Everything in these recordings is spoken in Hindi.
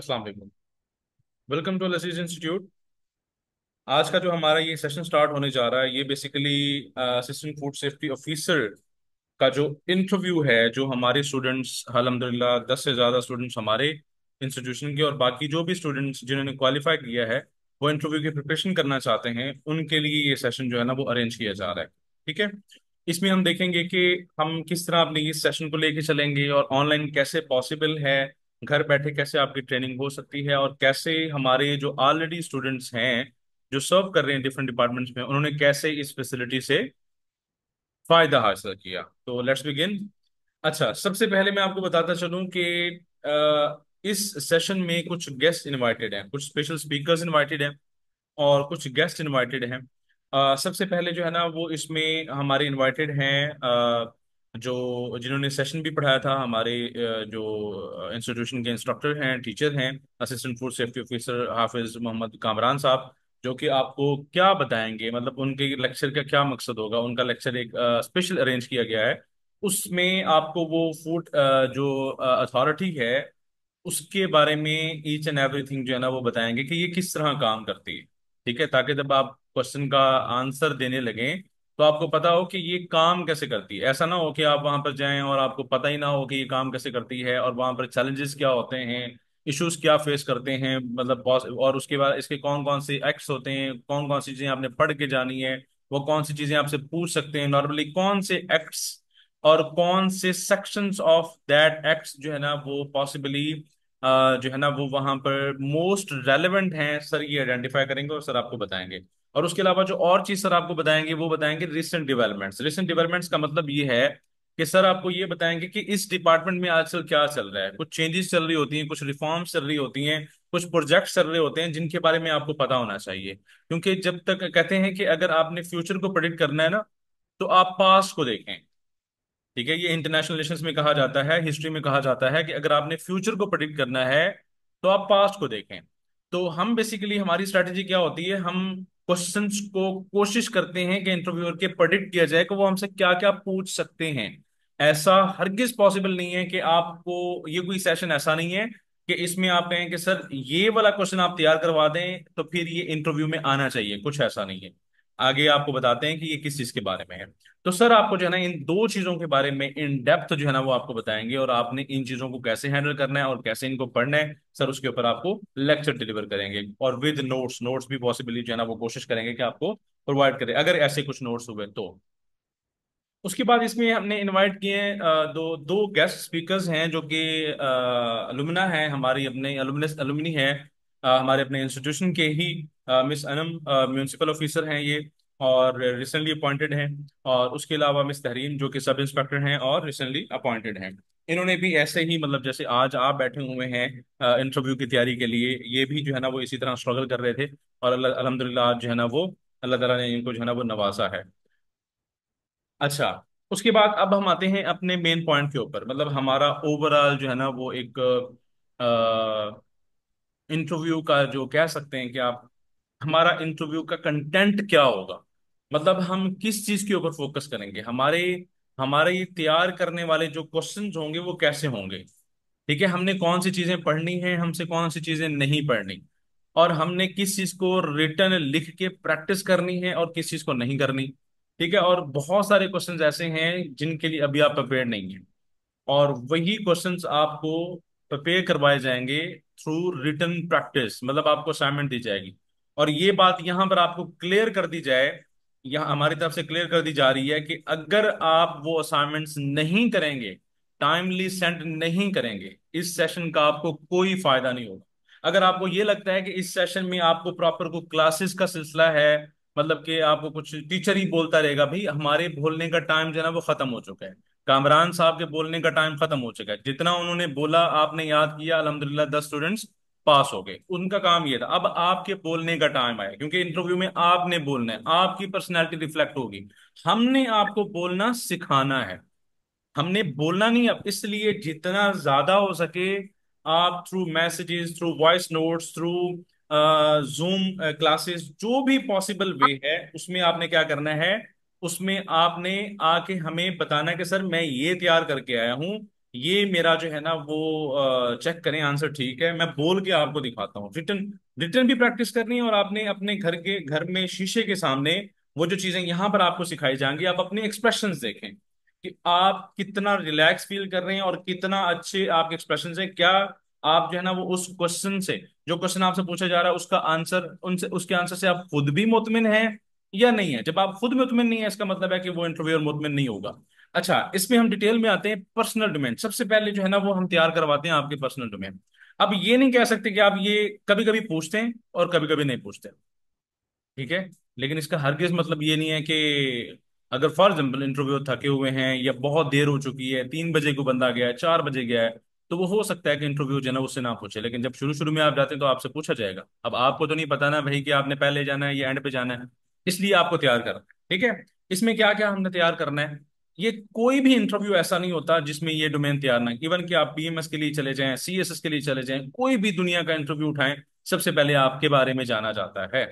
अस्सलाम वालेकुम वेलकम टू लसीज इंस्टीट्यूट आज का जो हमारा ये सेशन स्टार्ट होने जा रहा है ये basically assistant food safety officer का जो इंटरव्यू है जो हमारे स्टूडेंट्स अलहमदिल्ला दस से ज़्यादा स्टूडेंट्स हमारे इंस्टीट्यूशन के और बाकी जो भी स्टूडेंट्स जिन्होंने क्वालिफाई किया है वो इंटरव्यू की प्रिपरेशन करना चाहते हैं उनके लिए ये सेशन जो है ना वो अरेंज किया जा रहा है ठीक है इसमें हम देखेंगे कि हम किस तरह अपने इस सेशन को लेके चलेंगे और ऑनलाइन कैसे पॉसिबल है घर बैठे कैसे आपकी ट्रेनिंग हो सकती है और कैसे हमारे जो ऑलरेडी स्टूडेंट्स हैं जो सर्व कर रहे हैं डिफरेंट डिपार्टमेंट्स में उन्होंने कैसे इस फैसिलिटी से फायदा हासिल किया तो लेट्स बिगिन अच्छा सबसे पहले मैं आपको बताता चलूं कि इस सेशन में कुछ गेस्ट इनवाइटेड हैं कुछ स्पेशल स्पीकर्स इनवाइटेड हैं और कुछ गेस्ट इनवाइटेड हैं सबसे पहले जो है ना वो इसमें हमारे इनवाइटेड हैं जो जिन्होंने सेशन भी पढ़ाया था हमारे जो इंस्टीट्यूशन के इंस्ट्रक्टर हैं टीचर हैं assistant food safety officer Hafiz Mohammad Kamran साहब जो कि आपको क्या बताएंगे मतलब उनके लेक्चर का क्या मकसद होगा उनका लेक्चर एक स्पेशल अरेंज किया गया है उसमें आपको वो फूड जो अथॉरिटी है उसके बारे में ईच एंड एवरीथिंग जो है ना वो बताएंगे कि ये किस तरह काम करती है ठीक है ताकि जब आप क्वेश्चन का आंसर देने लगें तो आपको पता हो कि ये काम कैसे करती है ऐसा ना हो कि आप वहां पर जाएं और आपको पता ही ना हो कि ये काम कैसे करती है और वहां पर चैलेंजेस क्या होते हैं इश्यूज क्या फेस करते हैं मतलब और उसके बाद इसके कौन कौन से एक्ट्स होते हैं कौन कौन सी चीजें आपने पढ़ के जानी है वो कौन सी चीजें आपसे पूछ सकते हैं नॉर्मली कौन से एक्ट्स और कौन से सेक्शन ऑफ दैट एक्ट्स जो है ना वो पॉसिबली जो है ना वो वहां पर मोस्ट रेलिवेंट हैं सर ये आइडेंटिफाई करेंगे और सर आपको बताएंगे और उसके अलावा जो और चीज सर आपको बताएंगे वो बताएंगे रिसेंट डेवलपमेंट्स रिसेंट डेवलपमेंट्स का मतलब ये है कि सर आपको ये बताएंगे कि इस डिपार्टमेंट में आजकल क्या चल रहा है कुछ चेंजेस चल रही होती हैं कुछ रिफॉर्म्स चल रही होती हैं कुछ प्रोजेक्ट चल रहे होते हैं जिनके बारे में आपको पता होना चाहिए क्योंकि जब तक कहते हैं कि अगर आपने फ्यूचर को प्रडिक्ट करना है ना तो आप पास्ट को देखें ठीक है ये इंटरनेशनल रिलेशन में कहा जाता है हिस्ट्री में कहा जाता है कि अगर आपने फ्यूचर को प्रडिक्ट करना है तो आप पास्ट को देखें तो हम बेसिकली हमारी स्ट्रेटेजी क्या होती है हम क्वेश्चन को कोशिश करते हैं कि इंटरव्यूअर के प्रडिक्ट किया जाए कि वो हमसे क्या क्या पूछ सकते हैं ऐसा हरगिज पॉसिबल नहीं है कि आपको ये कोई सेशन ऐसा नहीं है कि इसमें आप कहें कि सर ये वाला क्वेश्चन आप तैयार करवा दें तो फिर ये इंटरव्यू में आना चाहिए कुछ ऐसा नहीं है आगे आपको बताते हैं कि ये किस चीज के बारे में है तो सर आपको जो है ना इन दो चीजों के बारे में इन डेप्थ जो है ना वो आपको बताएंगे और आपने इन चीजों को कैसे हैंडल करना है और कैसे इनको पढ़ना है सर उसके ऊपर आपको लेक्चर डिलीवर करेंगे और विद नोट्स नोट्स भी पॉसिबली जो है ना वो कोशिश करेंगे कि आपको प्रोवाइड करें अगर ऐसे कुछ नोट्स हुए तो उसके बाद इसमें हमने इन्वाइट किए हैं दो दो गेस्ट स्पीकर्स हैं जो कि अलुमिना है हमारी अपने अलुमिनी है हमारे अपने इंस्टीट्यूशन के ही मिस अनम म्यूनसिपल ऑफिसर हैं ये और रिसेंटली अपॉइंटेड हैं और उसके अलावा मिस तहरीन जो कि सब इंस्पेक्टर हैं और रिसेंटली अपॉइंटेड हैं इन्होंने भी ऐसे ही मतलब जैसे आज आप बैठे हुए हैं इंटरव्यू की तैयारी के लिए ये भी जो है ना वो इसी तरह स्ट्रगल कर रहे थे और अलहमदिल्ला आज जो है ना वो अल्लाह तला ने इनको जो है ना वो नवाजा है अच्छा उसके बाद अब हम आते हैं अपने मेन पॉइंट के ऊपर मतलब हमारा ओवरऑल जो है ना वो एक इंटरव्यू का जो कह सकते हैं कि आप हमारा इंटरव्यू का कंटेंट क्या होगा मतलब हम किस चीज के ऊपर फोकस करेंगे हमारे हमारे ये तैयार करने वाले जो क्वेश्चन होंगे वो कैसे होंगे ठीक है हमने कौन सी चीजें पढ़नी है हमसे कौन सी चीजें नहीं पढ़नी और हमने किस चीज को रिटर्न लिख के प्रैक्टिस करनी है और किस चीज को नहीं करनी ठीक है और बहुत सारे क्वेश्चन ऐसे हैं जिनके लिए अभी आप प्रिपेयर नहीं है और वही क्वेश्चन आपको प्रिपेयर करवाए जाएंगे थ्रू रिटर्न प्रैक्टिस मतलब आपको असाइनमेंट दी जाएगी और ये बात यहां पर आपको क्लियर कर दी जाए यहाँ हमारी तरफ से क्लियर कर दी जा रही है कि अगर आप वो असाइनमेंट्स नहीं करेंगे टाइमली सेंड नहीं करेंगे इस सेशन का आपको कोई फायदा नहीं होगा अगर आपको ये लगता है कि इस सेशन में आपको प्रॉपर को क्लासेस का सिलसिला है मतलब कि आपको कुछ टीचर ही बोलता रहेगा भाई हमारे बोलने का टाइम जो है ना वो खत्म हो चुका है कामरान साहब के बोलने का टाइम खत्म हो चुका है जितना उन्होंने बोला आपने याद किया अलहमदुल्ला दस स्टूडेंट्स पास हो गए उनका काम ये था अब आपके बोलने का टाइम आया क्योंकि इंटरव्यू में आपने बोलना है आपकी पर्सनैलिटी रिफ्लेक्ट होगी हमने आपको बोलना सिखाना है हमने बोलना नहीं अब इसलिए जितना ज्यादा हो सके आप through messages through voice notes through Zoom classes जो भी पॉसिबल वे है उसमें आपने क्या करना है उसमें आपने आके हमें बताना कि सर मैं ये तैयार करके आया हूं ये मेरा जो है ना वो चेक करें आंसर ठीक है मैं बोल के आपको दिखाता हूँ रिटर्न रिटर्न भी प्रैक्टिस करनी है और आपने अपने घर के घर में शीशे के सामने वो जो चीजें यहाँ पर आपको सिखाई जाएंगी आप अपने एक्सप्रेशन देखें कि आप कितना रिलैक्स फील कर रहे हैं और कितना अच्छे आपके एक्सप्रेशन है क्या आप जो है ना वो उस क्वेश्चन से जो क्वेश्चन आपसे पूछा जा रहा है उसका आंसर उनसे उसके आंसर से आप खुद भी मुतमिन हैं या नहीं है जब आप खुद मुतमिन नहीं है इसका मतलब है कि वो इंटरव्यूअर मुतमिन नहीं होगा अच्छा इसमें हम डिटेल में आते हैं पर्सनल डोमेन सबसे पहले जो है ना वो हम तैयार करवाते हैं आपके पर्सनल डोमेन अब ये नहीं कह सकते कि आप ये कभी कभी पूछते हैं और कभी कभी नहीं पूछते ठीक है लेकिन इसका केस मतलब ये नहीं है कि अगर फॉर एग्जाम्पल इंटरव्यू थके हुए हैं या बहुत देर हो चुकी है तीन बजे को बंदा गया है चार बजे गया है तो वो हो सकता है कि इंटरव्यू जो है ना उससे ना पूछे लेकिन जब शुरू शुरू में आप जाते हैं तो आपसे पूछा जाएगा अब आपको तो नहीं पता ना भाई कि आपने पहले जाना है या एंड पे जाना है इसलिए आपको तैयार करना है ठीक है इसमें क्या क्या हमने तैयार करना है ये कोई भी इंटरव्यू ऐसा नहीं होता जिसमें ये डोमेन तैयार ना इवन कि आप बीएमएस के लिए चले जाएं सीएसएस के लिए चले जाएं कोई भी दुनिया का इंटरव्यू उठाएं सबसे पहले आपके बारे में जाना जाता है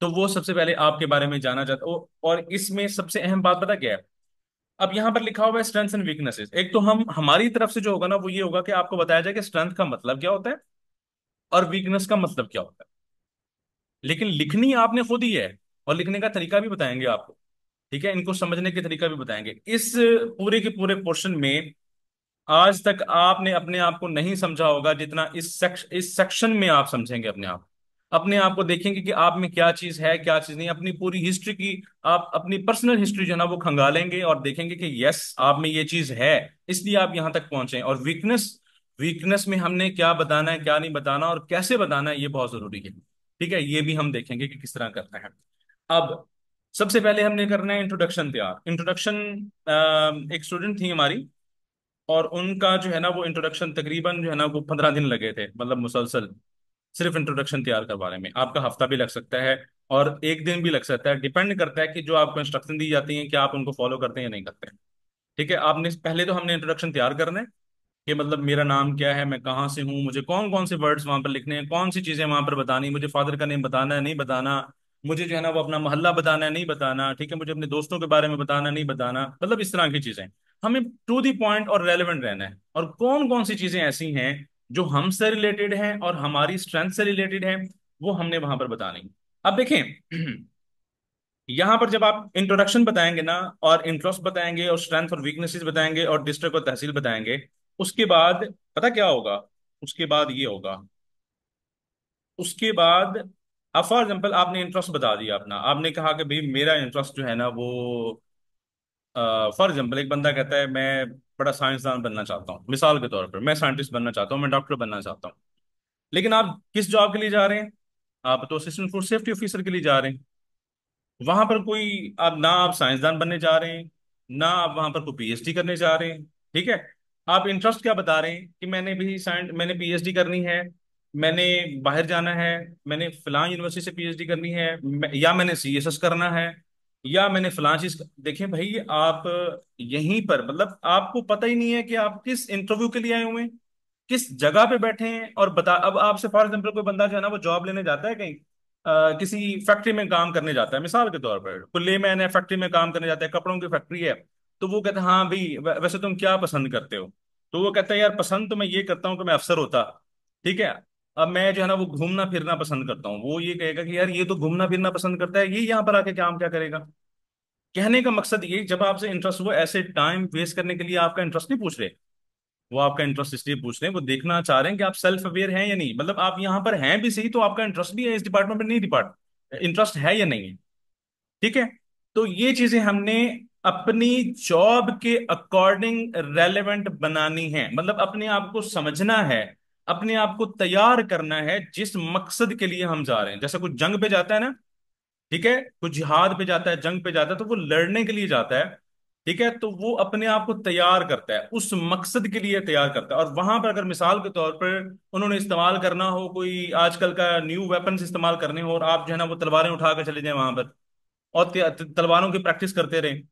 तो वो सबसे पहले आपके बारे में जाना जाता है और इसमें सबसे अहम बात पता क्या है अब यहां पर लिखा हुआ है स्ट्रेंथ एंड वीकनेसेस एक तो हम हमारी तरफ से जो होगा ना वो ये होगा कि आपको बताया जाए कि स्ट्रेंथ का मतलब क्या होता है और वीकनेस का मतलब क्या होता है लेकिन लिखनी आपने खुद ही है और लिखने का तरीका भी बताएंगे आपको ठीक है इनको समझने के तरीका भी बताएंगे इस पूरे के पूरे पोर्शन में आज तक आपने अपने आप को नहीं समझा होगा जितना इस सेक्श, इस सेक्शन में आप समझेंगे अपने आप अपने आप को देखेंगे कि आप में क्या चीज है क्या चीज नहीं अपनी पूरी हिस्ट्री की आप अपनी पर्सनल हिस्ट्री जो है ना वो खंगालेंगे और देखेंगे कि यस आप में ये चीज है इसलिए आप यहां तक पहुंचे और वीकनेस वीकनेस में हमने क्या बताना है क्या नहीं बताना और कैसे बताना है ये बहुत जरूरी है ठीक है ये भी हम देखेंगे कि किस तरह करना है अब सबसे पहले हमने करना है इंट्रोडक्शन तैयार इंट्रोडक्शन एक स्टूडेंट थी हमारी और उनका जो है ना वो इंट्रोडक्शन तकरीबन जो है ना वो पंद्रह दिन लगे थे मतलब मुसलसल सिर्फ इंट्रोडक्शन तैयार करवाने में आपका हफ्ता भी लग सकता है और एक दिन भी लग सकता है डिपेंड करता है कि जो आपको इंस्ट्रक्शन दी जाती है कि आप उनको फॉलो करते हैं या नहीं करते हैं ठीक है आपने पहले तो हमने इंट्रोडक्शन तैयार करना है कि मतलब मेरा नाम क्या है मैं कहाँ से हूँ मुझे कौन कौन से वर्ड्स वहां पर लिखने हैं कौन सी चीजें वहां पर बतानी मुझे फादर का नेम बताना है नहीं बताना मुझे जो है ना वो अपना मोहल्ला बताना है नहीं बताना ठीक है मुझे अपने दोस्तों के बारे में बताना नहीं बताना मतलब इस तरह की चीजें हमें टू दी पॉइंट और रेलिवेंट रहना है और कौन कौन सी चीजें ऐसी हैं जो हमसे रिलेटेड हैं और हमारी स्ट्रेंथ से रिलेटेड हैं वो हमने वहां पर बतानी अब देखें यहां पर जब आप इंट्रोडक्शन बताएंगे ना और इंटरेस्ट बताएंगे और स्ट्रेंथ और वीकनेसेस बताएंगे और डिस्ट्रिक्ट और तहसील बताएंगे उसके बाद पता क्या होगा उसके बाद ये होगा उसके बाद अब फॉर एग्जाम्पल आपने इंटरेस्ट बता दिया अपना आपने कहा कि भाई मेरा इंटरेस्ट जो है ना वो फॉर एग्जाम्पल एक बंदा कहता है मैं बड़ा साइंसदान बनना चाहता हूँ मिसाल के तौर पर मैं साइंटिस्ट बनना चाहता हूँ मैं डॉक्टर बनना चाहता हूँ लेकिन आप किस जॉब के लिए जा रहे हैं आप तो असिस्टेंट फूड सेफ्टी ऑफिसर के लिए जा रहे हैं वहां पर कोई आप ना आप साइंसदान बनने जा रहे हैं ना आप वहां पर कोई पीएचडी करने जा रहे हैं ठीक है आप इंटरेस्ट क्या बता रहे हैं कि मैंने भी साइंस मैंने पीएचडी करनी है मैंने बाहर जाना है मैंने फिलहाल यूनिवर्सिटी से पीएचडी करनी है मैं, या मैंने सीएसएस करना है या मैंने फिलहाल चीज देखें भाई आप यहीं पर मतलब आपको पता ही नहीं है कि आप किस इंटरव्यू के लिए आए हुए हैं किस जगह पे बैठे हैं और बता अब आपसे फॉर एग्जाम्पल कोई बंदा जो है ना वो जॉब लेने जाता है कहीं Uh, किसी फैक्ट्री में काम करने जाता है मिसाल के तौर पर खुले में है फैक्ट्री में काम करने जाता है कपड़ों की फैक्ट्री है तो वो कहता है हाँ भाई वैसे तुम क्या पसंद करते हो तो वो कहता है यार पसंद तो मैं ये करता हूँ कि मैं अफसर होता ठीक है अब मैं जो है ना वो घूमना फिरना पसंद करता हूँ वो ये कहेगा कि यार ये तो घूमना फिरना पसंद करता है ये यहाँ पर आके काम क्या करेगा कहने का मकसद ये जब आपसे इंटरेस्ट हुआ ऐसे टाइम वेस्ट करने के लिए आपका इंटरेस्ट नहीं पूछ रहे वो आपका इंटरेस्ट इसलिए पूछ रहे हैं वो देखना चाह रहे हैं कि आप सेल्फ अवेयर हैं या नहीं मतलब आप यहाँ पर हैं भी सही तो आपका इंटरेस्ट भी है इस डिपार्टमेंट में नहीं डिपार्ट इंटरेस्ट है या नहीं है ठीक है तो ये चीजें हमने अपनी जॉब के अकॉर्डिंग रेलेवेंट बनानी है मतलब अपने आप को समझना है अपने आप को तैयार करना है जिस मकसद के लिए हम जा रहे हैं जैसे कुछ जंग पे जाता है ना ठीक है कुछ जिहाद पे जाता है जंग पे जाता है तो वो लड़ने के लिए जाता है ठीक है तो वो अपने आप को तैयार करता है उस मकसद के लिए तैयार करता है और वहां पर अगर मिसाल के तौर पर उन्होंने इस्तेमाल करना हो कोई आजकल का न्यू वेपन इस्तेमाल करने हो और आप जो है ना वो तलवारें उठा कर चले जाए वहां पर और तलवारों की प्रैक्टिस करते रहें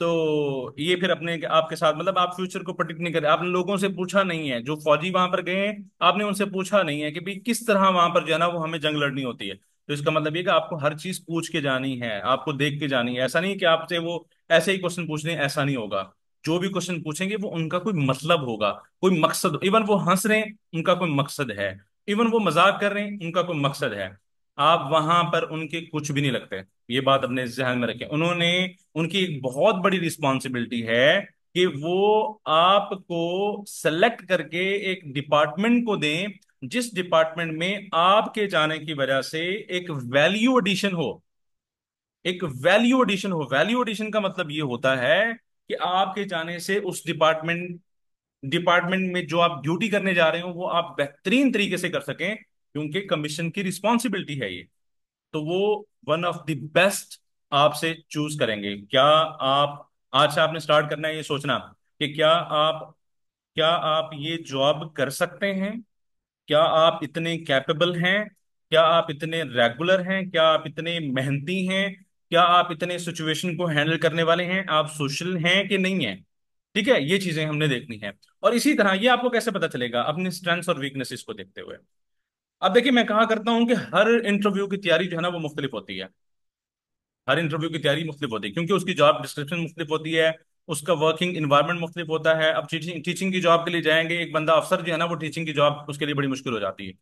तो ये फिर अपने आपके साथ मतलब आप फ्यूचर को प्रोडिक्ट नहीं कर रहे आपने लोगों से पूछा नहीं है जो फौजी वहां पर गए हैं आपने उनसे पूछा नहीं है कि भाई किस तरह वहां पर जो है ना वो हमें जंग लड़नी होती है तो इसका मतलब ये कि आपको हर चीज पूछ के जानी है आपको देख के जानी है ऐसा नहीं कि आपसे वो ऐसे ही क्वेश्चन पूछ ऐसा नहीं होगा जो भी क्वेश्चन पूछेंगे वो उनका कोई मतलब होगा कोई मकसद इवन वो हंस रहे हैं उनका कोई मकसद है इवन वो मजाक कर रहे हैं उनका कोई मकसद है आप वहां पर उनके कुछ भी नहीं लगते ये बात अपने जहन में रखें उन्होंने उनकी एक बहुत बड़ी रिस्पॉन्सिबिलिटी है कि वो आपको सेलेक्ट करके एक डिपार्टमेंट को दें जिस डिपार्टमेंट में आपके जाने की वजह से एक वैल्यू एडिशन हो एक वैल्यू एडिशन हो वैल्यू एडिशन का मतलब ये होता है कि आपके जाने से उस डिपार्टमेंट डिपार्टमेंट में जो आप ड्यूटी करने जा रहे हो वो आप बेहतरीन तरीके से कर सकें क्योंकि कमीशन की रिस्पॉन्सिबिलिटी है ये तो वो वन ऑफ द बेस्ट आपसे चूज करेंगे क्या आप आज से आपने स्टार्ट करना है ये सोचना कि क्या आप क्या आप ये जॉब कर सकते हैं क्या आप इतने कैपेबल हैं क्या आप इतने रेगुलर हैं क्या आप इतने मेहनती हैं क्या आप इतने सिचुएशन को हैंडल करने वाले हैं आप सोशल हैं कि नहीं है ठीक है ये चीजें हमने देखनी है और इसी तरह ये आपको कैसे पता चलेगा अपनी स्ट्रेंथ्स और वीकनेसेस को देखते हुए अब देखिए मैं कहा करता हूं कि हर इंटरव्यू की तैयारी जो है ना वो मुख्तलिफ होती है हर इंटरव्यू की तैयारी मुख्तलिफ होती है क्योंकि उसकी जॉब डिस्क्रिप्शन मुख्तलिफ होती है उसका वर्किंग इन्वायरमेंट मुख्तलिफ होता है अब टीचिंग टीचिंग की जॉब के लिए जाएंगे एक बंदा अफसर जो है ना वो टीचिंग की जॉब उसके लिए बड़ी मुश्किल हो जाती है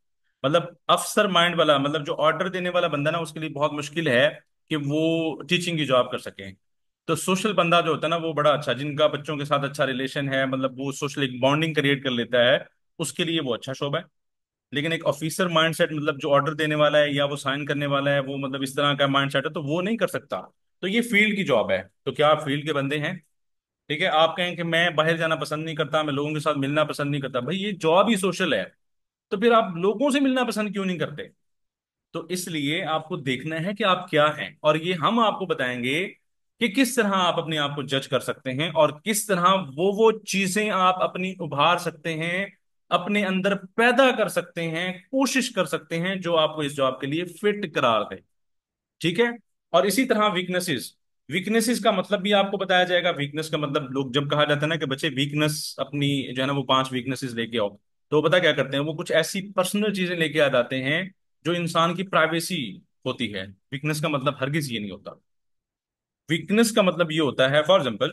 मतलब अफसर माइंड वाला मतलब जो ऑर्डर देने वाला बंदा ना उसके लिए बहुत मुश्किल है कि वो टीचिंग की जॉब कर सकें तो सोशल बंदा जो होता है ना वो बड़ा अच्छा जिनका बच्चों के साथ अच्छा रिलेशन है मतलब वो सोशल एक बॉन्डिंग क्रिएट कर लेता है उसके लिए वो अच्छा शोबा है लेकिन एक ऑफिसर माइंडसेट मतलब जो ऑर्डर देने वाला है या वो साइन करने वाला है वो मतलब इस तरह का माइंडसेट है तो वो नहीं कर सकता तो ये फील्ड की जॉब है तो क्या आप फील्ड के बंदे हैं ठीक है आप कहें कि मैं बाहर जाना पसंद नहीं करता मैं लोगों के साथ मिलना पसंद नहीं करता भाई ये जॉब ही सोशल है तो फिर आप लोगों से मिलना पसंद क्यों नहीं करते तो इसलिए आपको देखना है कि आप क्या हैं और ये हम आपको बताएंगे कि किस तरह आप अपने आप को जज कर सकते हैं और किस तरह वो वो चीजें आप अपनी उभार सकते हैं अपने अंदर पैदा कर सकते हैं कोशिश कर सकते हैं जो आपको इस जॉब के लिए फिट करार दे ठीक है और इसी तरह वीकनेसेस वीकनेसेस का मतलब भी आपको बताया जाएगा वीकनेस का मतलब लोग जब कहा जाता है ना कि बच्चे वीकनेस अपनी जो है ना वो पांच वीकनेसेस लेके आओ तो पता क्या करते हैं वो कुछ ऐसी पर्सनल चीजें लेके आ जाते हैं जो इंसान की प्राइवेसी होती है वीकनेस का मतलब हरगिज ये नहीं होता वीकनेस का मतलब ये होता है फॉर एग्जाम्पल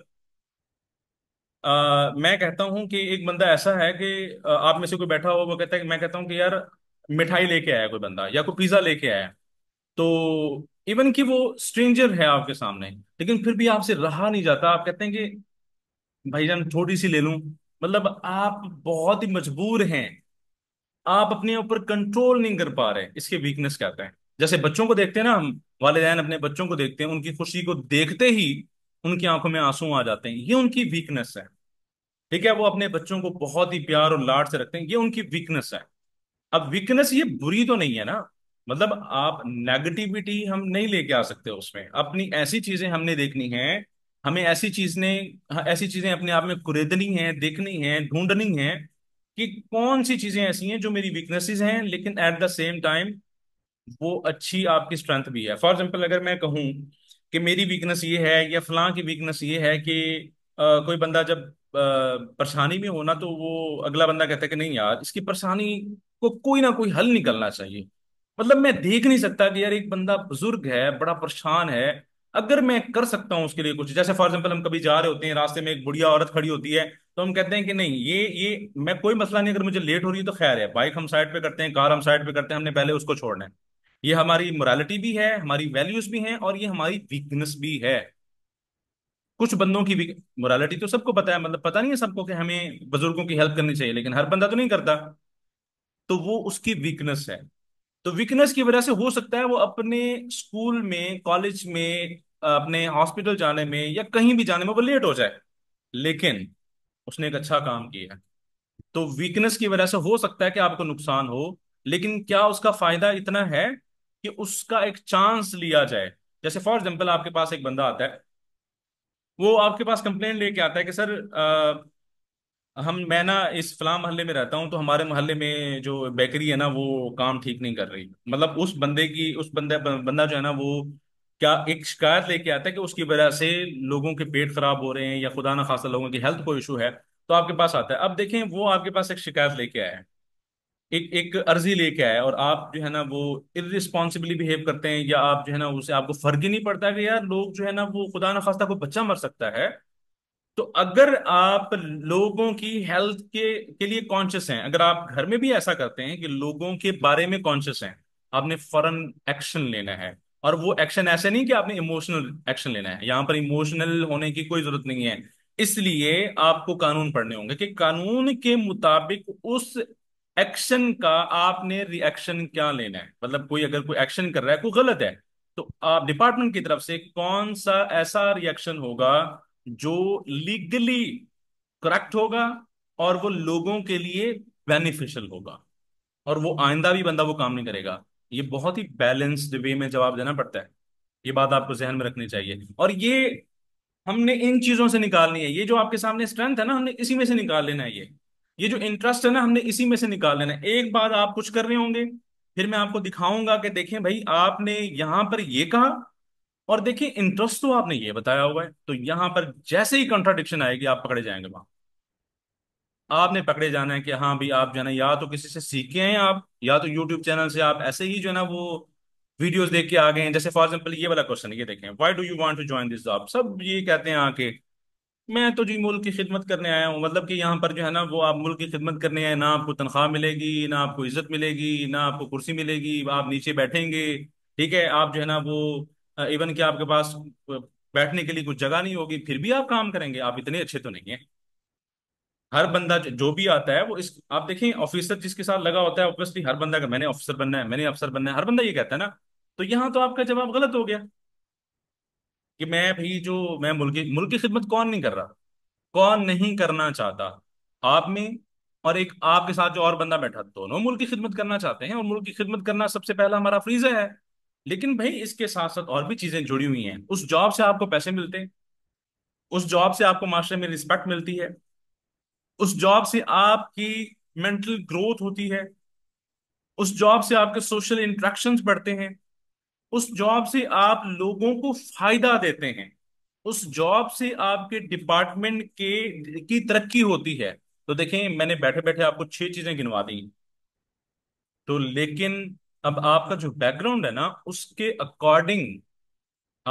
आ, मैं कहता हूं कि एक बंदा ऐसा है कि आप में से कोई बैठा हो वो कहता है मैं कहता हूं कि यार मिठाई लेके आया कोई बंदा या कोई पिज्जा लेके आया तो इवन कि वो स्ट्रेंजर है आपके सामने लेकिन फिर भी आपसे रहा नहीं जाता आप कहते हैं कि भाईजान थोड़ी सी ले लूं मतलब आप बहुत ही मजबूर हैं आप अपने ऊपर कंट्रोल नहीं कर पा रहे इसके वीकनेस कहते हैं जैसे बच्चों को देखते हैं ना हम वाले अपने बच्चों को देखते हैं उनकी खुशी को देखते ही उनकी आंखों में आंसू आ जाते हैं ये उनकी वीकनेस है ठीक है वो अपने बच्चों को बहुत ही प्यार और लाड से रखते हैं ये उनकी वीकनेस है अब वीकनेस ये बुरी तो नहीं है ना मतलब आप नेगेटिविटी हम नहीं लेके आ सकते उसमें अपनी ऐसी चीजें हमने देखनी है हमें ऐसी चीज ने ऐसी चीजें अपने आप में कुरेदनी है देखनी है ढूंढनी है कि कौन सी चीजें ऐसी हैं जो मेरी वीकनेसेस हैं लेकिन एट द सेम टाइम वो अच्छी आपकी स्ट्रेंथ भी है फॉर एग्जाम्पल अगर मैं कहूं कि मेरी वीकनेस ये है या फलां की वीकनेस ये है कि आ, कोई बंदा जब परेशानी में होना तो वो अगला बंदा कहता है कि नहीं यार इसकी परेशानी को कोई ना कोई हल निकलना चाहिए मतलब मैं देख नहीं सकता कि यार एक बंदा बुजुर्ग है बड़ा परेशान है अगर मैं कर सकता हूँ उसके लिए कुछ जैसे फॉर एग्जाम्पल हम कभी जा रहे होते हैं रास्ते में एक बुढ़िया औरत खड़ी होती है तो हम कहते हैं कि नहीं ये ये मैं कोई मसला नहीं अगर मुझे लेट हो रही है तो खैर है बाइक हम साइड पे करते हैं कार हम साइड पे करते हैं हमने पहले उसको छोड़ना है ये हमारी मोरालिटी भी है हमारी वैल्यूज भी हैं और ये हमारी वीकनेस भी है कुछ बंदों की भी मोरालिटी तो सबको पता है मतलब पता नहीं है सबको कि हमें बुजुर्गों की हेल्प करनी चाहिए लेकिन हर बंदा तो नहीं करता तो वो उसकी वीकनेस है तो वीकनेस की वजह से हो सकता है वो अपने स्कूल में कॉलेज में अपने हॉस्पिटल जाने में या कहीं भी जाने में वो लेट हो जाए लेकिन उसने एक अच्छा काम किया तो वीकनेस की वजह से हो सकता है कि आपको नुकसान हो लेकिन क्या उसका फायदा इतना है कि उसका एक चांस लिया जाए जैसे फॉर एग्जाम्पल आपके पास एक बंदा आता है वो आपके पास कंप्लेन लेके आता है कि सर आ, हम मैं ना इस फला मोहल्ले में रहता हूँ तो हमारे मोहल्ले में जो बेकरी है ना वो काम ठीक नहीं कर रही मतलब उस बंदे की उस बंदे बंदा जो है ना वो क्या एक शिकायत लेके आता है कि उसकी वजह से लोगों के पेट खराब हो रहे हैं या खुदा ना खासा लोगों की हेल्थ को इशू है तो आपके पास आता है अब देखें वो आपके पास एक शिकायत लेके आया है एक एक अर्जी लेके आए और आप जो है ना वो इरिस्पॉन्सिबली बिहेव करते हैं या आप जो है ना उसे आपको फर्क ही नहीं पड़ता कि यार लोग जो है ना वो खुदा ना खास्ता कोई बच्चा मर सकता है तो अगर आप लोगों की हेल्थ के के लिए कॉन्शियस हैं अगर आप घर में भी ऐसा करते हैं कि लोगों के बारे में कॉन्शियस हैं आपने फॉरन एक्शन लेना है और वो एक्शन ऐसे नहीं कि आपने इमोशनल एक्शन लेना है यहाँ पर इमोशनल होने की कोई जरूरत नहीं है इसलिए आपको कानून पढ़ने होंगे कि कानून के मुताबिक उस एक्शन का आपने रिएक्शन क्या लेना है मतलब कोई अगर कोई एक्शन कर रहा है कोई गलत है तो आप डिपार्टमेंट की तरफ से कौन सा ऐसा रिएक्शन होगा जो लीगली करेक्ट होगा और वो लोगों के लिए बेनिफिशियल होगा और वो आइंदा भी बंदा वो काम नहीं करेगा ये बहुत ही बैलेंस्ड वे में जवाब देना पड़ता है ये बात आपको जहन में रखनी चाहिए और ये हमने इन चीजों से निकालनी है ये जो आपके सामने स्ट्रेंथ है ना हमने इसी में से निकाल लेना है ये ये जो इंटरेस्ट है ना हमने इसी में से निकाल लेना एक बार आप कुछ कर रहे होंगे फिर मैं आपको दिखाऊंगा कि देखें भाई आपने यहां पर ये कहा और देखिए इंटरेस्ट तो आपने ये बताया हुआ है तो यहां पर जैसे ही कंट्राडिक्शन आएगी आप पकड़े जाएंगे वहां आपने पकड़े जाना है कि हाँ भाई आप जो है ना या तो किसी से सीखे हैं आप या तो यूट्यूब चैनल से आप ऐसे ही जो है ना वो वीडियोस देख के आ गए हैं जैसे फॉर एग्जांपल ये वाला क्वेश्चन ये देखें why do you want to join this job सब ये कहते हैं आके मैं तो जी मुल्क की खिदमत करने आया हूँ मतलब कि यहाँ पर जो है ना वो आप मुल्क की खिदमत करने आए ना आपको तनख्वाह मिलेगी ना आपको इज्जत मिलेगी ना आपको कुर्सी मिलेगी आप नीचे बैठेंगे ठीक है आप जो है ना वो इवन कि आपके पास बैठने के लिए कुछ जगह नहीं होगी फिर भी आप काम करेंगे आप इतने अच्छे तो नहीं है हर बंदा जो भी आता है वो इस आप देखें ऑफिसर जिसके साथ लगा होता है ऑब्वियसली हर बंदा का मैंने ऑफिसर बनना है मैंने अफसर बनना है हर बंदा ये कहता है ना तो यहाँ तो आपका जवाब गलत हो गया कि मैं भी जो मैं मुल्क की मुल्क की खिदमत कौन नहीं कर रहा कौन नहीं करना चाहता आप में और एक आपके साथ जो और बंदा बैठा दोनों मुल्क की खिदमत करना चाहते हैं और मुल्क की खिदमत करना सबसे पहला हमारा फ्रीजा है लेकिन भाई इसके साथ साथ और भी चीजें जुड़ी हुई हैं उस जॉब से आपको पैसे मिलते हैं उस जॉब से आपको माशरे में रिस्पेक्ट मिलती है उस जॉब से आपकी मेंटल ग्रोथ होती है उस जॉब से आपके सोशल इंट्रैक्शंस बढ़ते हैं उस जॉब से आप लोगों को फायदा देते हैं उस जॉब से आपके डिपार्टमेंट के की तरक्की होती है तो देखें मैंने बैठे बैठे आपको छह चीजें गिनवा दी तो लेकिन अब आपका जो बैकग्राउंड है ना उसके अकॉर्डिंग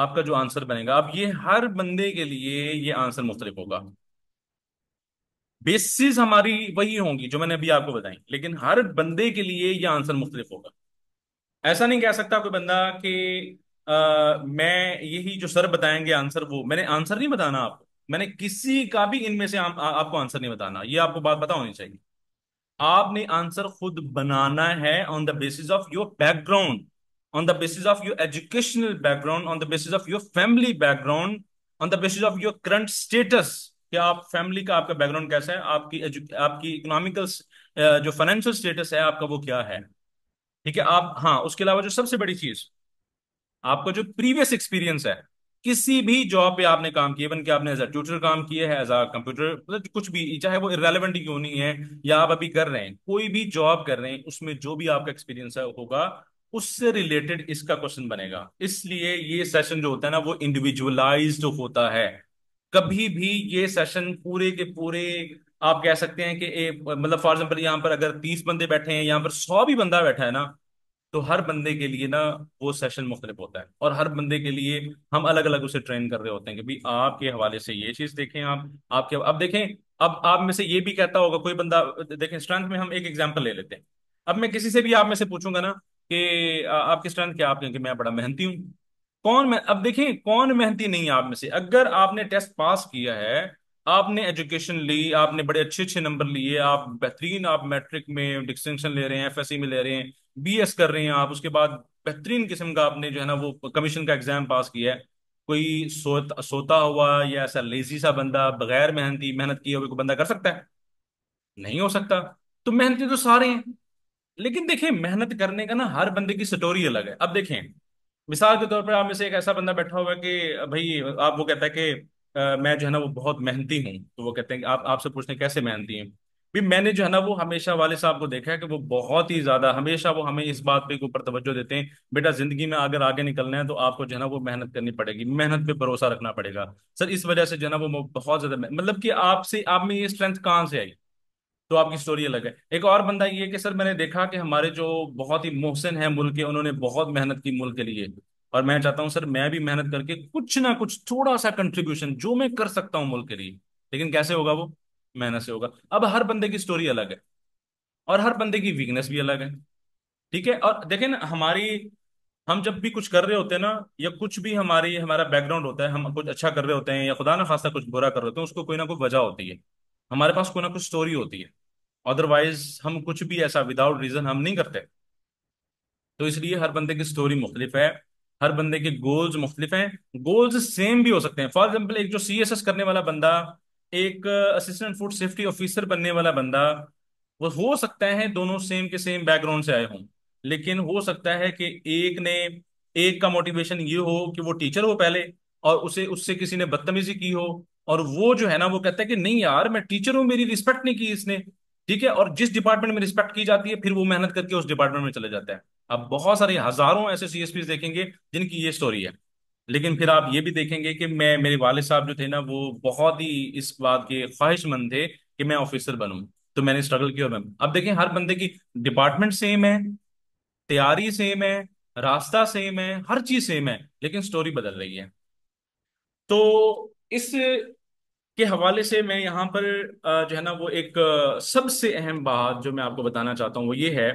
आपका जो आंसर बनेगा अब ये हर बंदे के लिए ये आंसर मुख्तलिफ होगा बेसिस हमारी वही होंगी जो मैंने अभी आपको बताई लेकिन हर बंदे के लिए ये आंसर मुख्तलिफ होगा ऐसा नहीं कह सकता कोई बंदा कि मैं यही जो सर बताएंगे आंसर वो मैंने आंसर नहीं बताना आपको मैंने किसी का भी इनमें से आ, आ, आपको आंसर नहीं बताना ये आपको बात पता होनी चाहिए आपने आंसर खुद बनाना है on the basis of your background on the basis of your educational background on the basis of your family background on the basis of your current status कि आप फैमिली का आपका बैकग्राउंड कैसा है आपकी आपकी इकोनॉमिकल जो फाइनेंशियल स्टेटस है आपका वो क्या है ठीक है आप हाँ उसके अलावा जो सबसे बड़ी चीज आपका जो प्रीवियस एक्सपीरियंस है किसी भी जॉब पे आपने काम किया इवन कि आपने एज अ ट्यूटर काम किया है एज अ कंप्यूटर मतलब कुछ भी चाहे वो इरेलीवेंट क्यों नहीं है या आप अभी कर रहे हैं कोई भी जॉब कर रहे हैं उसमें जो भी आपका एक्सपीरियंस है होगा उससे रिलेटेड इसका क्वेश्चन बनेगा इसलिए ये सेशन जो होता है ना वो इंडिविजुअलाइज होता है कभी भी ये सेशन पूरे के पूरे आप कह सकते हैं कि मतलब फॉर एग्जाम्पल यहाँ पर अगर तीस बंदे बैठे हैं यहाँ पर सौ भी बंदा बैठा है ना तो हर बंदे के लिए ना वो सेशन मुख्तलिफ होता है और हर बंदे के लिए हम अलग अलग उसे ट्रेन कर रहे होते हैं कि भाई आपके हवाले से ये चीज देखें आप आपके अब देखें अब आप में से ये भी कहता होगा कोई बंदा देखें स्ट्रेंथ में हम एक एग्जाम्पल ले लेते हैं अब मैं किसी से भी आप में से पूछूंगा ना कि आपकी स्ट्रेंथ क्या आप क्योंकि मैं बड़ा मेहनती हूँ कौन मैं अब देखें कौन मेहनती नहीं है आप में से अगर आपने टेस्ट पास किया है आपने एजुकेशन ली आपने बड़े अच्छे अच्छे नंबर लिए आप बेहतरीन आप मैट्रिक में डिस्टिंक्शन ले रहे हैं एफएससी में ले रहे हैं बीएस कर रहे हैं आप उसके बाद बेहतरीन किस्म का आपने जो है ना वो कमीशन का एग्जाम पास किया है कोई सोत, सोता हुआ या ऐसा लेजी सा बंदा बगैर मेहनती मेहनत किए हुए कोई बंदा कर सकता है नहीं हो सकता तो मेहनती तो सारे हैं लेकिन देखिए मेहनत करने का ना हर बंदे की स्टोरी अलग है अब देखें मिसाल के तौर पर आप में से एक ऐसा बंदा बैठा हुआ है कि भाई आप वो कहता है कि आ, मैं जो है ना वो बहुत मेहनती हूँ तो वो कहते हैं कि आप आपसे पूछते हैं कैसे मेहनती हैं भी मैंने जो है ना वो हमेशा वाले साहब को देखा है कि वो बहुत ही ज्यादा हमेशा वो हमें इस बात पे के ऊपर तवज्जो देते हैं बेटा जिंदगी में अगर आगे निकलना है तो आपको जो है ना वो मेहनत करनी पड़ेगी मेहनत पे भरोसा रखना पड़ेगा सर इस वजह से जो है ना वो बहुत ज्यादा मतलब कि आपसे आप में ये स्ट्रेंथ कहाँ से आई तो आपकी स्टोरी अलग है एक और बंदा ये कि सर मैंने देखा कि हमारे जो बहुत ही मोहसिन है मुल्क के उन्होंने बहुत मेहनत की मुल्क के लिए और मैं चाहता हूं सर मैं भी मेहनत करके कुछ ना कुछ थोड़ा सा कंट्रीब्यूशन जो मैं कर सकता हूं मुल्क के लिए लेकिन कैसे होगा वो मेहनत से होगा अब हर बंदे की स्टोरी अलग है और हर बंदे की वीकनेस भी अलग है ठीक है और देखें ना हमारी हम जब भी कुछ कर रहे होते हैं ना या कुछ भी हमारी हमारा बैकग्राउंड होता है हम कुछ अच्छा कर रहे होते हैं या खुदा ना खासा कुछ बुरा कर रहे होते हैं उसको कोई ना कोई वजह होती है हमारे पास कोई ना कुछ स्टोरी होती है अदरवाइज हम कुछ भी ऐसा विदाउट रीजन हम नहीं करते तो इसलिए हर बंदे की स्टोरी मुख्तलिफ है हर बंदे के गोल्स मुख्तलिफ हैं गोल्स सेम भी हो सकते हैं फॉर एग्जाम्पल एक जो सी एस एस करने वाला बंदा एक असिस्टेंट फूड सेफ्टी ऑफिसर बनने वाला बंदा वो हो सकता है दोनों सेम के सेम बैकग्राउंड से आए हों लेकिन हो सकता है कि एक ने एक का मोटिवेशन ये हो कि वो टीचर हो पहले और उसे उससे किसी ने बदतमीजी की हो और वो जो है ना वो कहता है कि नहीं यार मैं टीचर हूं मेरी रिस्पेक्ट नहीं की इसने ठीक है और जिस डिपार्टमेंट में रिस्पेक्ट की जाती है फिर वो मेहनत करके उस डिपार्टमेंट में चले जाता है आप बहुत सारे हजारों ऐसे सीएसपी देखेंगे जिनकी ये स्टोरी है लेकिन फिर आप ये भी देखेंगे कि मैं मेरे वाले साहब जो थे ना वो बहुत ही इस बात के ख्वाहिशमंद थे कि मैं ऑफिसर बनूं तो मैंने स्ट्रगल किया मैम अब देखें हर बंदे की डिपार्टमेंट सेम है तैयारी सेम है रास्ता सेम है हर चीज सेम है लेकिन स्टोरी बदल रही है तो इस के हवाले से मैं यहाँ पर जो है ना वो एक सबसे अहम बात जो मैं आपको बताना चाहता हूँ वो ये है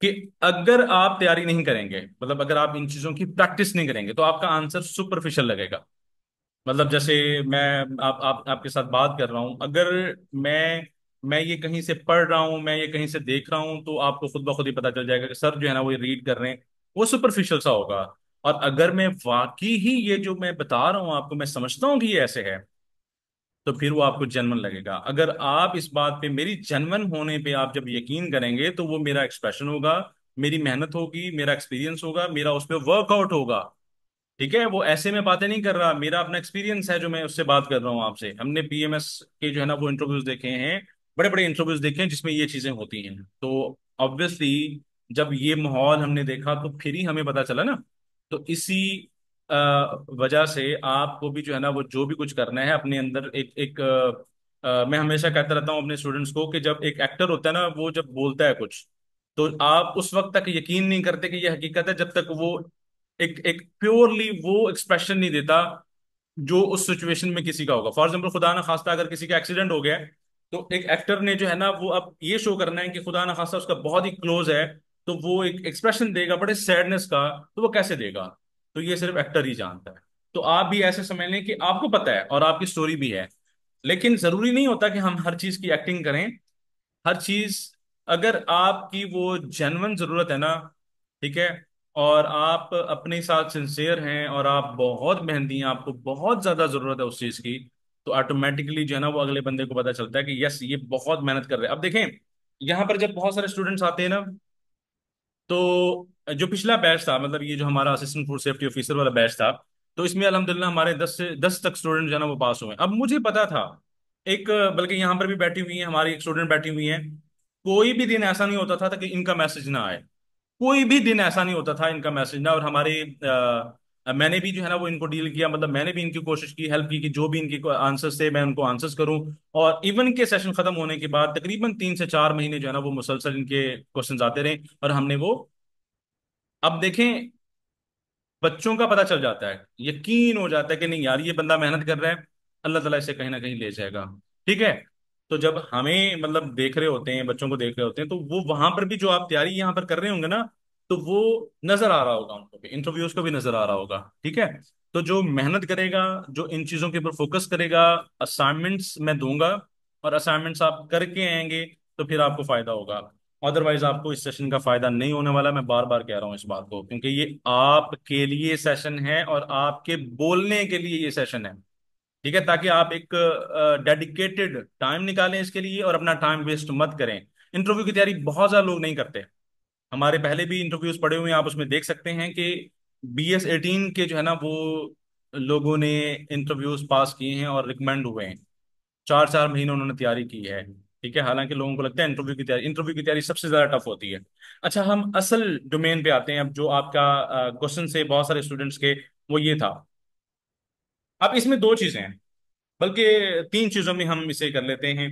कि अगर आप तैयारी नहीं करेंगे मतलब अगर आप इन चीजों की प्रैक्टिस नहीं करेंगे तो आपका आंसर सुपरफिशियल लगेगा मतलब जैसे मैं आप, आप आपके साथ बात कर रहा हूं अगर मैं मैं ये कहीं से पढ़ रहा हूं मैं ये कहीं से देख रहा हूं तो आपको खुद ब खुद ही पता चल जाएगा कि सर जो है ना वो रीड कर रहे हैं वो सुपरफिशियल सा होगा और अगर मैं वाकई ही ये जो मैं बता रहा हूं आपको मैं समझता हूँ कि ये ऐसे है तो फिर वो आपको जन्मन लगेगा अगर आप इस बात पे मेरी जन्मन होने पे आप जब यकीन करेंगे तो वो मेरा एक्सप्रेशन होगा मेरी मेहनत होगी मेरा एक्सपीरियंस होगा मेरा उस पर वर्कआउट होगा ठीक है वो ऐसे में बातें नहीं कर रहा मेरा अपना एक्सपीरियंस है जो मैं उससे बात कर रहा हूँ आपसे हमने पीएमएस के जो है ना वो इंटरव्यूज देखे हैं बड़े बड़े इंटरव्यूज देखे हैं जिसमें ये चीजें होती हैं तो ऑब्वियसली जब ये माहौल हमने देखा तो फिर ही हमें पता चला ना तो इसी वजह से आपको भी जो है ना वो जो भी कुछ करना है अपने अंदर एक एक आ, मैं हमेशा कहता रहता हूँ अपने स्टूडेंट्स को कि जब एक एक्टर होता है ना वो जब बोलता है कुछ तो आप उस वक्त तक यकीन नहीं करते कि ये हकीकत है जब तक वो एक एक प्योरली वो एक्सप्रेशन नहीं देता जो उस सिचुएशन में किसी का होगा फॉर एग्जाम्पल खुदा ना खास्ता अगर किसी का एक्सीडेंट हो गया तो एक एक्टर ने जो है ना वो अब ये शो करना है कि खुदा ना खास्ता उसका बहुत ही क्लोज है तो वो एक एक्सप्रेशन देगा बड़े सैडनेस का तो वो कैसे देगा तो ये सिर्फ एक्टर ही जानता है तो आप भी ऐसे समझ लें कि आपको पता है और आपकी स्टोरी भी है लेकिन जरूरी नहीं होता कि हम हर चीज की एक्टिंग करें हर चीज अगर आपकी वो जेनवन जरूरत है ना ठीक है और आप अपने साथ सिंसियर हैं और आप बहुत मेहनती हैं आपको बहुत ज्यादा जरूरत है उस चीज की तो ऑटोमेटिकली जो है ना वो अगले बंदे को पता चलता है कि यस ये बहुत मेहनत कर रहे हैं अब देखें यहां पर जब बहुत सारे स्टूडेंट्स आते हैं ना तो जो पिछला बैच था मतलब ये जो हमारा असिस्टेंट फूड सेफ्टी ऑफिसर वाला बैच था तो इसमें अलहमदिल्ला हमारे दस से दस तक स्टूडेंट जो है ना वो पास हुए अब मुझे पता था एक बल्कि यहाँ पर भी बैठी हुई है हमारी एक स्टूडेंट बैठी हुई है कोई भी दिन ऐसा नहीं होता था, था कि इनका मैसेज ना आए कोई भी दिन ऐसा नहीं होता था इनका मैसेज ना और हमारे आ, मैंने भी जो है ना वो इनको डील किया मतलब मैंने भी इनकी कोशिश की हेल्प की कि जो भी इनके आंसर्स थे मैं उनको आंसर्स करूं और इवन के सेशन खत्म होने के बाद तकरीबन तीन से चार महीने जो है ना वो मुसलसल इनके क्वेश्चन आते रहे और हमने वो अब देखें बच्चों का पता चल जाता है यकीन हो जाता है कि नहीं यार ये बंदा मेहनत कर रहा है अल्लाह तला इसे कहीं ना कहीं ले जाएगा ठीक है तो जब हमें मतलब देख रहे होते हैं बच्चों को देख रहे होते हैं तो वो वहां पर भी जो आप तैयारी यहाँ पर कर रहे होंगे ना तो वो नजर आ रहा होगा उनको भी इंटरव्यूज को भी नजर आ रहा होगा ठीक है तो जो मेहनत करेगा जो इन चीजों के ऊपर फोकस करेगा असाइनमेंट्स मैं दूंगा और असाइनमेंट्स आप करके आएंगे तो फिर आपको फायदा होगा अदरवाइज आपको इस सेशन का फायदा नहीं होने वाला मैं बार बार कह रहा हूं इस बात को क्योंकि ये आपके लिए सेशन है और आपके बोलने के लिए ये सेशन है ठीक है ताकि आप एक डेडिकेटेड uh, टाइम निकालें इसके लिए और अपना टाइम वेस्ट मत करें इंटरव्यू की तैयारी बहुत ज्यादा लोग नहीं करते हमारे पहले भी इंटरव्यूज पड़े हुए हैं आप उसमें देख सकते हैं कि बी एस एटीन के जो है ना वो लोगों ने इंटरव्यूज पास किए हैं और रिकमेंड हुए हैं चार चार महीने उन्होंने तैयारी की है ठीक है हालांकि लोगों को लगता है इंटरव्यू की तैयारी इंटरव्यू की तैयारी सबसे ज्यादा टफ होती है अच्छा हम असल डोमेन पे आते हैं अब जो आपका क्वेश्चन से बहुत सारे स्टूडेंट्स के वो ये था अब इसमें दो चीजें हैं बल्कि तीन चीजों में हम इसे कर लेते हैं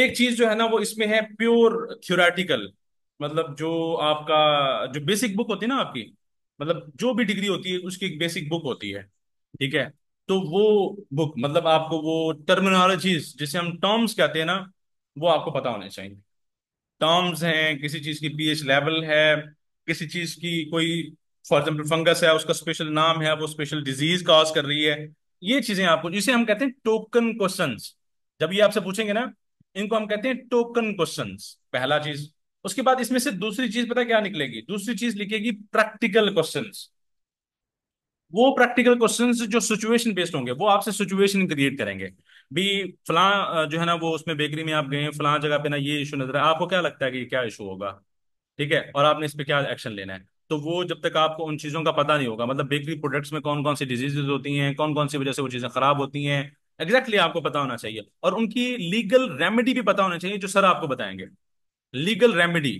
एक चीज जो है ना वो इसमें है प्योर थ्योरेटिकल मतलब जो आपका जो बेसिक बुक होती है ना आपकी मतलब जो भी डिग्री होती है उसकी एक बेसिक बुक होती है ठीक है तो वो बुक मतलब आपको वो टर्मिनोलॉजीज जिसे हम टर्म्स कहते हैं ना वो आपको पता होने चाहिए टर्म्स हैं किसी चीज की पीएच लेवल है किसी चीज की कोई फॉर एग्जाम्पल फंगस है उसका स्पेशल नाम है वो स्पेशल डिजीज कॉज कर रही है ये चीजें आपको जिसे हम कहते हैं टोकन क्वेश्चन जब ये आपसे पूछेंगे ना इनको हम कहते हैं टोकन क्वेश्चन पहला चीज उसके बाद इसमें से दूसरी चीज पता क्या निकलेगी दूसरी चीज लिखेगी प्रैक्टिकल क्वेश्चन वो प्रैक्टिकल क्वेश्चन जो सिचुएशन बेस्ड होंगे वो आपसे सिचुएशन क्रिएट करेंगे भी फला जो है ना वो उसमें बेकरी में आप गए फला जगह पे ना ये इशू नजर आया आपको क्या लगता है कि क्या इशू होगा ठीक है और आपने इस पर क्या एक्शन लेना है तो वो जब तक आपको उन चीज़ों का पता नहीं होगा मतलब बेकरी प्रोडक्ट्स में कौन कौन सी डिजीजेज होती हैं कौन कौन सी वजह से वो चीज़ें खराब होती हैं एग्जैक्टली exactly आपको पता होना चाहिए और उनकी लीगल रेमेडी भी पता होना चाहिए जो सर आपको बताएंगे लीगल रेमेडी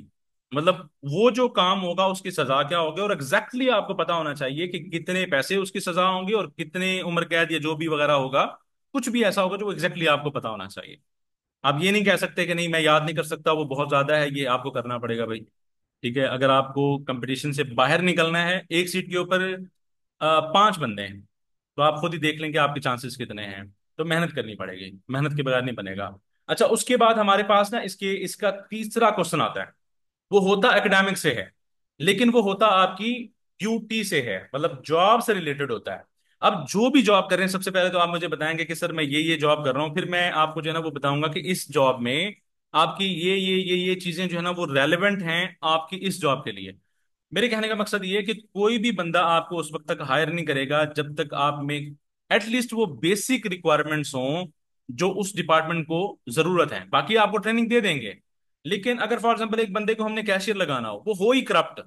मतलब वो जो काम होगा उसकी सजा क्या होगी और एग्जैक्टली exactly आपको पता होना चाहिए कि कितने पैसे उसकी सजा होंगी और कितने उम्र कैद या जो भी वगैरह होगा कुछ भी ऐसा होगा जो एग्जैक्टली आपको पता होना चाहिए आप ये नहीं कह सकते कि नहीं मैं याद नहीं कर सकता वो बहुत ज्यादा है ये आपको करना पड़ेगा भाई ठीक है अगर आपको कंपटीशन से बाहर निकलना है एक सीट के ऊपर पांच बंदे हैं तो आप खुद ही देख लें कि आपके चांसेस कितने हैं तो मेहनत करनी पड़ेगी मेहनत के बगैर नहीं बनेगा अच्छा उसके बाद हमारे पास ना इसके इसका तीसरा क्वेश्चन आता है वो होता एकेडमिक से है लेकिन वो होता आपकी ड्यूटी से है मतलब जॉब से रिलेटेड होता है अब जो भी जॉब कर रहे हैं सबसे पहले तो आप मुझे बताएंगे कि सर मैं ये ये जॉब कर रहा हूँ फिर मैं आपको जो है ना वो बताऊंगा कि इस जॉब में आपकी ये ये ये ये चीजें जो है ना वो रेलिवेंट हैं आपकी इस जॉब के लिए मेरे कहने का मकसद ये है कि कोई भी बंदा आपको उस वक्त तक हायर नहीं करेगा जब तक आप में एटलीस्ट वो बेसिक रिक्वायरमेंट्स हों जो उस डिपार्टमेंट को जरूरत है बाकी आपको ट्रेनिंग दे देंगे लेकिन अगर फॉर एग्जाम्पल एक बंदे को हमने कैशियर लगाना हो वो हो ही करप्ट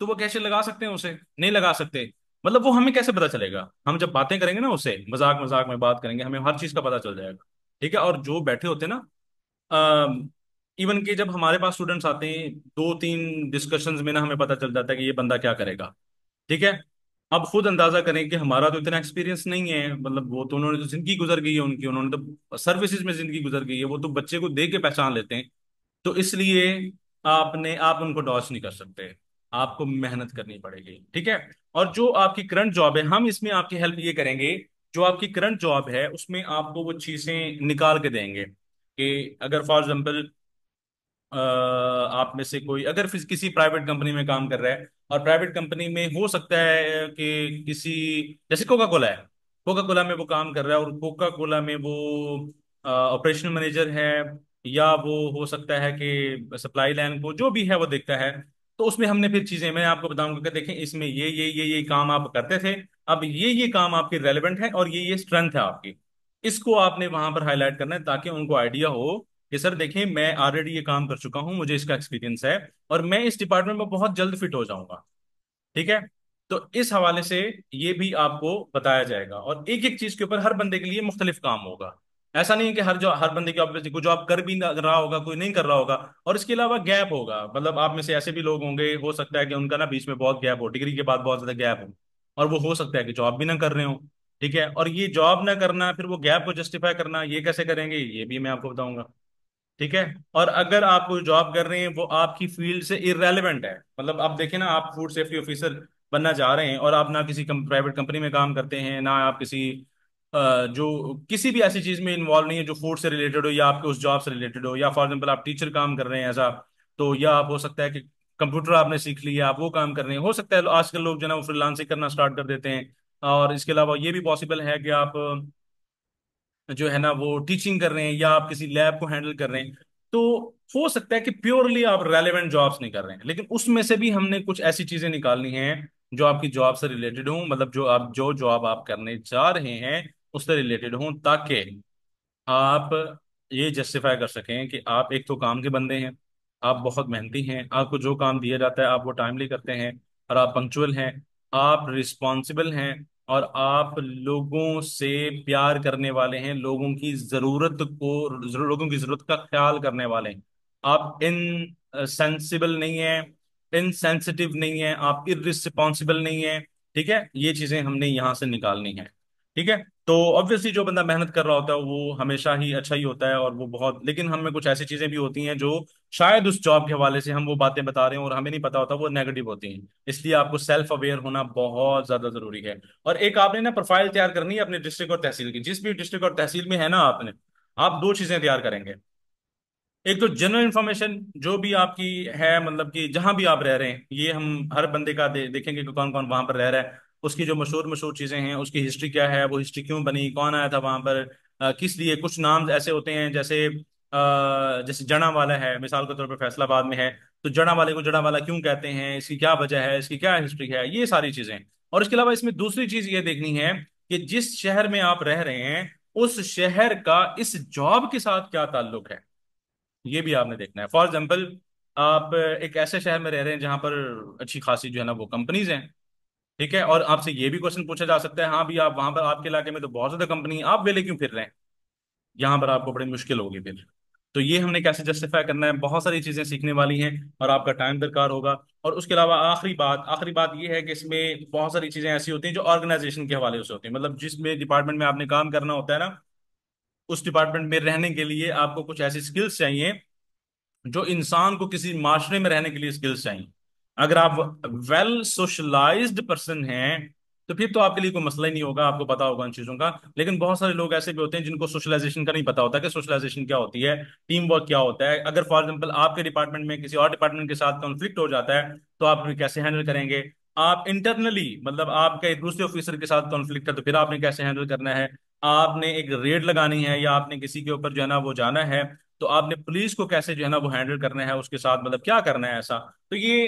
तो वो कैशियर लगा सकते हैं उसे नहीं लगा सकते मतलब वो हमें कैसे पता चलेगा हम जब बातें करेंगे ना उससे मजाक मजाक में बात करेंगे हमें हर चीज का पता चल जाएगा ठीक है और जो बैठे होते हैं ना इवन के जब हमारे पास स्टूडेंट्स आते हैं दो तीन डिस्कशन में ना हमें पता चल जाता है कि ये बंदा क्या करेगा ठीक है अब खुद अंदाजा करें कि हमारा तो इतना एक्सपीरियंस नहीं है मतलब वो तो उन्होंने तो जिंदगी गुजर गई है उनकी उन्होंने तो सर्विसेज में जिंदगी गुजर गई है वो तो बच्चे को देख के पहचान लेते हैं तो इसलिए आपने आप उनको डॉच नहीं कर सकते आपको मेहनत करनी पड़ेगी ठीक है और जो आपकी करंट जॉब है हम इसमें आपकी हेल्प ये करेंगे जो आपकी करंट जॉब है उसमें आपको वो चीज़ें निकाल के देंगे कि अगर फॉर एग्जाम्पल आप में से कोई अगर किसी प्राइवेट कंपनी में काम कर रहा है और प्राइवेट कंपनी में हो सकता है कि किसी जैसे कोका कोला है कोका कोला में वो काम कर रहा है और कोका कोला में वो ऑपरेशन मैनेजर है या वो हो सकता है कि सप्लाई लाइन को जो भी है वो देखता है तो उसमें हमने फिर चीजें मैं आपको बताऊंगा कि देखें इसमें ये ये ये ये काम आप करते थे अब ये ये काम आपके रेलिवेंट है और ये ये स्ट्रेंथ है आपकी इसको आपने वहां पर हाईलाइट करना है ताकि उनको आइडिया हो कि सर देखें मैं ऑलरेडी ये काम कर चुका हूं मुझे इसका एक्सपीरियंस है और मैं इस डिपार्टमेंट में बहुत जल्द फिट हो जाऊंगा ठीक है तो इस हवाले से ये भी आपको बताया जाएगा और एक एक चीज के ऊपर हर बंदे के लिए मुख्तलिफ काम होगा ऐसा नहीं है कि हर जो हर बंदे की ऑब्वियसली कोई जॉब कर भी रहा होगा कोई नहीं कर रहा होगा और इसके अलावा गैप होगा मतलब आप में से ऐसे भी लोग होंगे हो सकता है कि उनका ना बीच में बहुत गैप हो डिग्री के बाद बहुत ज्यादा गैप हो और वो हो सकता है कि जॉब भी ना कर रहे हो ठीक है और ये जॉब ना करना फिर वो गैप को जस्टिफाई करना ये कैसे करेंगे ये भी मैं आपको बताऊंगा ठीक है और अगर आप कोई जॉब कर रहे हैं वो आपकी फील्ड से इरेलीवेंट है मतलब आप देखें ना आप फूड सेफ्टी ऑफिसर बनना चाह रहे हैं और आप ना किसी प्राइवेट कंपनी में काम करते हैं ना आप किसी जो किसी भी ऐसी चीज में इन्वॉल्व नहीं है जो फूड से रिलेटेड हो या आपके उस जॉब से रिलेटेड हो या फॉर एग्जाम्पल आप टीचर काम कर रहे हैं ऐसा तो या आप हो सकता है कि कंप्यूटर आपने सीख लिया आप वो काम कर रहे हैं हो सकता है आजकल लोग जो है ना फ्रीलांसिंग करना स्टार्ट कर देते हैं और इसके अलावा ये भी पॉसिबल है कि आप जो है ना वो टीचिंग कर रहे हैं या आप किसी लैब को हैंडल कर रहे हैं तो हो सकता है कि प्योरली आप रेलेवेंट जॉब्स नहीं कर रहे हैं लेकिन उसमें से भी हमने कुछ ऐसी चीजें निकालनी हैं जो आपकी जॉब से रिलेटेड हूं मतलब जो आप जो जॉब आप करने जा रहे हैं उससे रिलेटेड हों ताकि आप ये जस्टिफाई कर सकें कि आप एक तो काम के बंदे हैं आप बहुत मेहनती हैं आपको जो काम दिया जाता है आप वो टाइमली करते हैं और आप पंक्चुअल हैं आप रिस्पॉन्सिबल हैं और आप लोगों से प्यार करने वाले हैं लोगों की ज़रूरत को लोगों की ज़रूरत का ख्याल करने वाले हैं आप इन सेंसिबल नहीं है इनसेंसिटिव नहीं है आप इररिस्पॉन्सिबल नहीं है ठीक है ये चीज़ें हमने यहाँ से निकालनी है ठीक है तो ऑब्वियसली जो बंदा मेहनत कर रहा होता है वो हमेशा ही अच्छा ही होता है और वो बहुत लेकिन हम में कुछ ऐसी चीजें भी होती हैं जो शायद उस जॉब के हवाले से हम वो बातें बता रहे हैं और हमें नहीं पता होता वो नेगेटिव होती हैं इसलिए आपको सेल्फ अवेयर होना बहुत ज्यादा जरूरी है और एक आपने ना प्रोफाइल तैयार करनी है अपने डिस्ट्रिक्ट और तहसील की जिस भी डिस्ट्रिक्ट और तहसील में है ना आपने आप दो चीजें तैयार करेंगे एक तो जनरल इन्फॉर्मेशन जो भी आपकी है मतलब कि जहां भी आप रह रहे हैं ये हम हर बंदे का दे, देखेंगे कि कौन कौन वहां पर रह रहा है उसकी जो मशहूर मशहूर चीज़ें हैं उसकी हिस्ट्री क्या है वो हिस्ट्री क्यों बनी कौन आया था वहाँ पर आ, किस लिए कुछ नाम ऐसे होते हैं जैसे आ, जैसे जड़ा वाला है मिसाल के तौर पर फैसलाबाद में है तो जड़ा वाले को जड़ा वाला क्यों कहते हैं इसकी क्या वजह है इसकी क्या हिस्ट्री है ये सारी चीज़ें और इसके अलावा इसमें दूसरी चीज़ ये देखनी है कि जिस शहर में आप रह रहे हैं उस शहर का इस जॉब के साथ क्या ताल्लुक है ये भी आपने देखना है फॉर एग्जाम्पल आप एक ऐसे शहर में रह रहे हैं जहाँ पर अच्छी खासी जो है ना वो कंपनीज हैं ठीक है और आपसे ये भी क्वेश्चन पूछा जा सकता है हाँ भी आप वहां पर आपके इलाके में तो बहुत ज्यादा कंपनी आप वेले क्यों फिर रहे हैं यहाँ पर आपको बड़ी मुश्किल होगी फिर तो ये हमने कैसे जस्टिफाई करना है बहुत सारी चीजें सीखने वाली हैं और आपका टाइम दरकार होगा और उसके अलावा आखिरी बात आखिरी बात ये है कि इसमें बहुत सारी चीजें ऐसी होती हैं जो ऑर्गेनाइजेशन के हवाले से होती है मतलब जिस में डिपार्टमेंट में आपने काम करना होता है ना उस डिपार्टमेंट में रहने के लिए आपको कुछ ऐसी स्किल्स चाहिए जो इंसान को किसी माशरे में रहने के लिए स्किल्स चाहिए अगर आप वेल सोशलाइज पर्सन हैं तो फिर तो आपके लिए कोई मसला ही नहीं होगा आपको पता होगा उन चीजों का लेकिन बहुत सारे लोग ऐसे भी होते हैं जिनको सोशलाइजेशन का नहीं पता होता कि सोशलाइजेशन क्या होती है टीम वर्क क्या होता है अगर फॉर एग्जाम्पल आपके डिपार्टमेंट में किसी और डिपार्टमेंट के साथ कॉन्फ्लिक्ट हो जाता है तो आप कैसे हैंडल करेंगे आप इंटरनली मतलब आपके दूसरे ऑफिसर के साथ कॉन्फ्लिक्ट है तो फिर आपने कैसे हैंडल करना है आपने एक रेड लगानी है या आपने किसी के ऊपर जो है ना वो जाना है तो आपने पुलिस को कैसे जो है ना वो हैंडल करना है उसके साथ मतलब क्या करना है ऐसा तो ये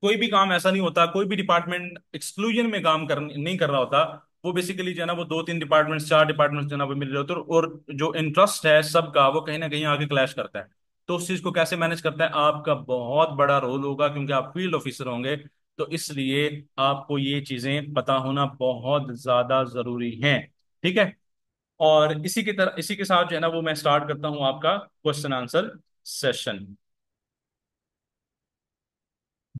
कोई भी काम ऐसा नहीं होता कोई भी डिपार्टमेंट एक्सक्लूजन में काम कर नहीं कर रहा होता वो बेसिकली जो है ना वो दो तीन डिपार्टमेंट्स चार डिपार्टमेंट्स जो है ना वो मिल रहे होते हैं और जो इंटरेस्ट है सबका वो कहीं ना कहीं आगे क्लैश करता है तो उस चीज को कैसे मैनेज करता है आपका बहुत बड़ा रोल होगा क्योंकि आप फील्ड ऑफिसर होंगे तो इसलिए आपको ये चीजें पता होना बहुत ज्यादा जरूरी है ठीक है और इसी की तरह इसी के साथ जो है ना वो मैं स्टार्ट करता हूं आपका क्वेश्चन आंसर सेशन